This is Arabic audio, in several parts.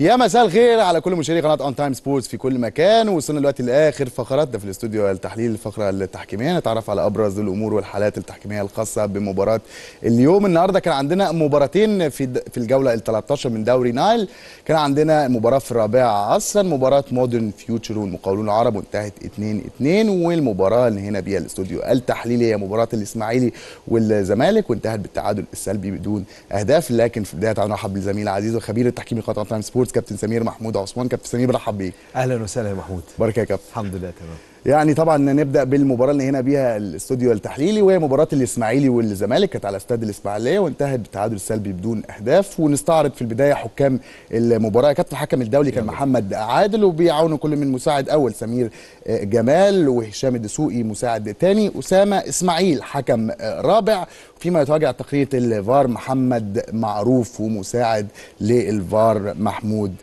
يا مساء الخير على كل مشاهدي قناه اون تايم سبورتس في كل مكان وصلنا دلوقتي لاخر فقراتنا في الاستوديو التحليل الفقره التحكيميه نتعرف على ابرز الامور والحالات التحكيميه الخاصه بمباراه اليوم النهارده كان عندنا مباراتين في في الجوله ال 13 من دوري نايل كان عندنا مباراه في الرابعه عصرا مباراه مودرن فيوتشر والمقاولون العرب وانتهت 2 2 والمباراه اللي هنا بيها الاستوديو التحليلي هي مباراه الاسماعيلي والزمالك وانتهت بالتعادل السلبي بدون اهداف لكن في البدايه تعالوا نرحب بالزميل العزيز وخبير التحكيم قناه تايم سبورتس كابتن سمير محمود عثمان كابتن سمير رحب بيك اهلا وسهلا يا محمود بارك يا كابتن الحمد لله تمام يعني طبعا نبدا بالمباراه اللي هنا بيها الاستوديو التحليلي وهي مباراه الاسماعيلي والزمالك كانت على استاد الاسماعيليه وانتهت بالتعادل السلبي بدون اهداف ونستعرض في البدايه حكام المباراه كابتن الحكم الدولي كان محمد عادل وبيعاونه كل من مساعد اول سمير آه، جمال وهشام الدسوقي مساعد ثاني اسامه اسماعيل حكم آه، رابع فيما يتراجع تقرير الفار محمد معروف ومساعد للفار محمود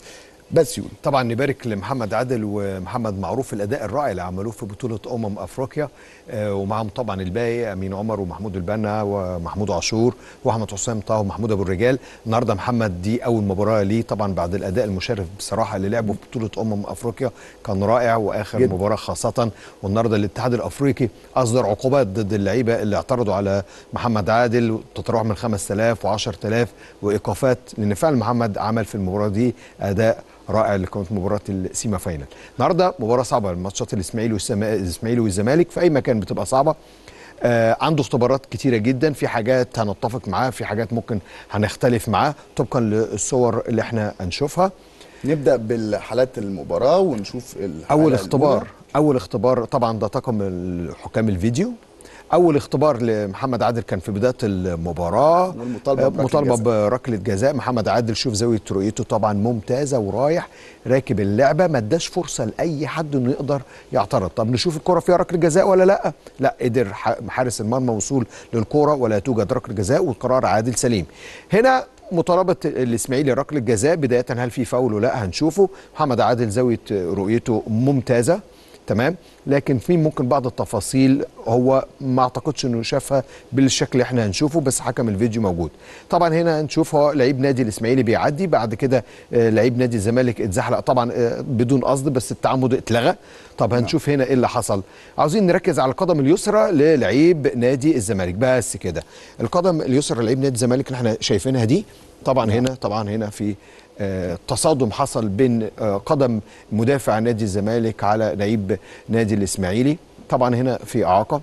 بسيول طبعا نبارك لمحمد عادل ومحمد معروف الاداء الرائع اللي عملوه في بطوله امم افريقيا آه، ومعهم طبعا الباقي امين عمر ومحمود البنا ومحمود عاشور واحمد حسام طه ومحمود ابو الرجال النهارده محمد دي اول مباراه ليه طبعا بعد الاداء المشرف بصراحه اللي لعبه في بطوله امم افريقيا كان رائع واخر جد. مباراه خاصه والنهارده الاتحاد الافريقي اصدر عقوبات ضد اللعيبه اللي اعترضوا على محمد عادل تتراوح من 5000 و10000 وايقافات لان فعلا محمد عمل في المباراه دي اداء رائع اللي كانت مباراه السيما فاينل النهارده مباراه صعبه الماتشات الاسماعيلي والاسماعيلي والزمالك في اي مكان بتبقى صعبه آه عنده اختبارات كتيره جدا في حاجات هنتفق معاه في حاجات ممكن هنختلف معاه طبقا للصور اللي احنا هنشوفها نبدا بالحالات المباراه ونشوف اول اختبار الأولى. اول اختبار طبعا ده طاقم حكام الفيديو اول اختبار لمحمد عادل كان في بدايه المباراه مطالبه آه، بركله, بركلة جزاء محمد عادل شوف زاويه رؤيته طبعا ممتازه ورايح راكب اللعبه ما اداش فرصه لاي حد انه يقدر يعترض طب نشوف الكره فيها ركله جزاء ولا لا لا قدر حارس المرمى وصول للكره ولا توجد ركله جزاء والقرار عادل سليم هنا مطالبه الاسماعيلي ركله جزاء بدايه هل في فاول ولا هنشوفه محمد عادل زاويه رؤيته ممتازه تمام لكن في ممكن بعض التفاصيل هو ما اعتقدش انه شافها بالشكل اللي احنا هنشوفه بس حكم الفيديو موجود طبعا هنا هنشوف هو لعيب نادي الاسماعيلي بيعدي بعد كده آه، لعيب نادي الزمالك اتزحلق طبعا آه، بدون قصد بس التعمد اتلغى طب نعم. هنشوف هنا ايه اللي حصل عاوزين نركز على القدم اليسرى للعيب نادي الزمالك بس كده القدم اليسرى لعيب نادي الزمالك اللي احنا شايفينها دي طبعا نعم. هنا طبعا هنا في تصادم حصل بين آه، قدم مدافع نادي الزمالك على لعيب نادي الاسماعيلي طبعا هنا في اعاقه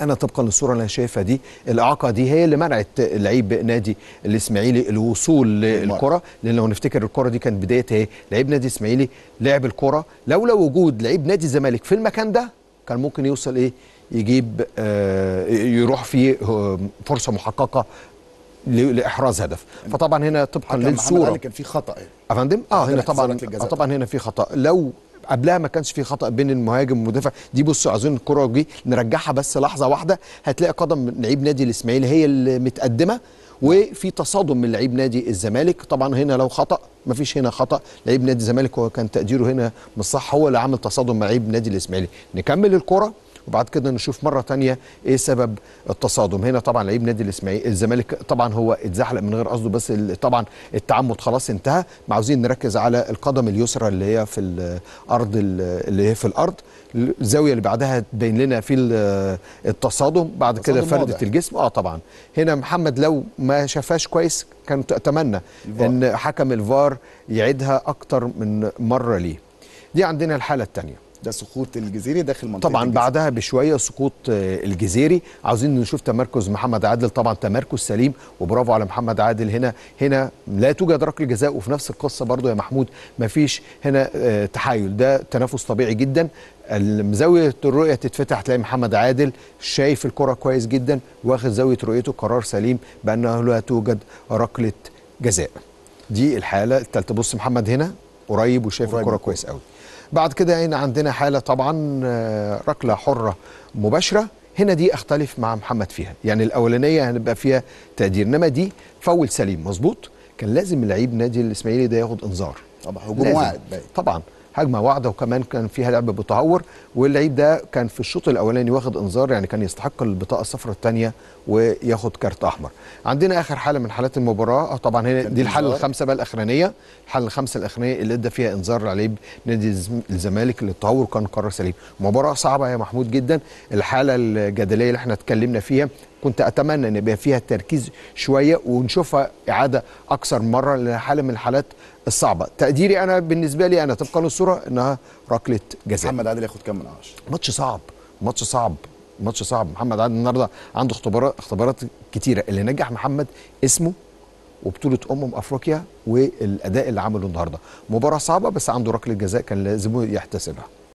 انا طبقا للصوره اللي انا شايفها دي الاعاقه دي هي اللي منعت لعيب نادي الاسماعيلي الوصول للكره لان لو نفتكر الكره دي كانت بدايتها إيه؟ لعيب نادي الاسماعيلي لعب الكره لولا وجود لعيب نادي الزمالك في المكان ده كان ممكن يوصل ايه يجيب آه يروح فيه آه، فرصه محققه لاحراز هدف فطبعا هنا طبقا للصوره كان في خطا يعني. افندم اه هنا طبعا طبعا هنا في خطا لو قبلها ما كانش في خطا بين المهاجم والمدافع دي بصوا عايزين الكره دي نرجعها بس لحظه واحده هتلاقي قدم لعيب نادي الاسماعيلي هي اللي متقدمه وفي تصادم من لعيب نادي الزمالك طبعا هنا لو خطا ما فيش هنا خطا لعيب نادي الزمالك هو كان تقديره هنا مش صح هو اللي عمل تصادم مع لعيب نادي الاسماعيلي نكمل الكره وبعد كده نشوف مره تانية ايه سبب التصادم هنا طبعا لعيب نادي الاسماعيلي الزمالك طبعا هو اتزحلق من غير قصده بس طبعا التعمد خلاص انتهى عاوزين نركز على القدم اليسرى اللي هي في الارض اللي هي في الارض الزاويه اللي بعدها تبين لنا في التصادم بعد كده فرده الجسم اه طبعا هنا محمد لو ما شافهاش كويس كنت اتمنى الفار. ان حكم الفار يعيدها اكتر من مره ليه دي عندنا الحاله الثانيه ده سقوط الجزيري داخل منطقه طبعا الجزيري. بعدها بشويه سقوط آه، الجزيري عاوزين نشوف تمركز محمد عادل طبعا تمركز سليم وبرافو على محمد عادل هنا هنا لا توجد ركله جزاء وفي نفس القصه برضو يا محمود ما فيش هنا آه، تحايل ده تنافس طبيعي جدا زاويه الرؤيه تتفتح تلاقي محمد عادل شايف الكره كويس جدا واخد زاويه رؤيته قرار سليم بانه لا توجد ركله جزاء دي الحاله الثالثه بص محمد هنا قريب وشايف الكرة كويس قوي بعد كده هنا عندنا حالة طبعا آه، ركلة حرة مباشرة هنا دي اختلف مع محمد فيها يعني الاولانيه هنبقى فيها تقدير انما دي فول سليم مظبوط كان لازم لعيب نادي الاسماعيلي ده ياخد انذار طبعا هجوم واعد طبعا هجمه واحده وكمان كان فيها لعب بتهور واللعيب ده كان في الشوط الاولاني واخد انذار يعني كان يستحق البطاقه الصفراء الثانيه وياخد كارت احمر عندنا اخر حاله من حالات المباراه آه، طبعا هنا دي الحاله الخامسه بقى الاخرانيه الحاله الخامسه الاخرانيه اللي ادى فيها انذار لعيب نادي الزمالك للتهور كان قرار سليم مباراه صعبه يا محمود جدا الحاله الجدليه اللي احنا اتكلمنا فيها كنت اتمنى ان يبقى فيها تركيز شويه ونشوفها اعاده اكثر مره لحاله من الحالات الصعبه تقديري انا بالنسبه لي انا طبقا للصوره انها ركله جزاء محمد عادل ياخد كام من 10 ماتش صعب ماتش صعب ماتش صعب محمد عادل النهارده عنده اختبارات اختبارات كتيره اللي نجح محمد اسمه وبطوله امم افريقيا والاداء اللي عمله النهارده مباراه صعبه بس عنده ركله جزاء كان لازم يحتسبها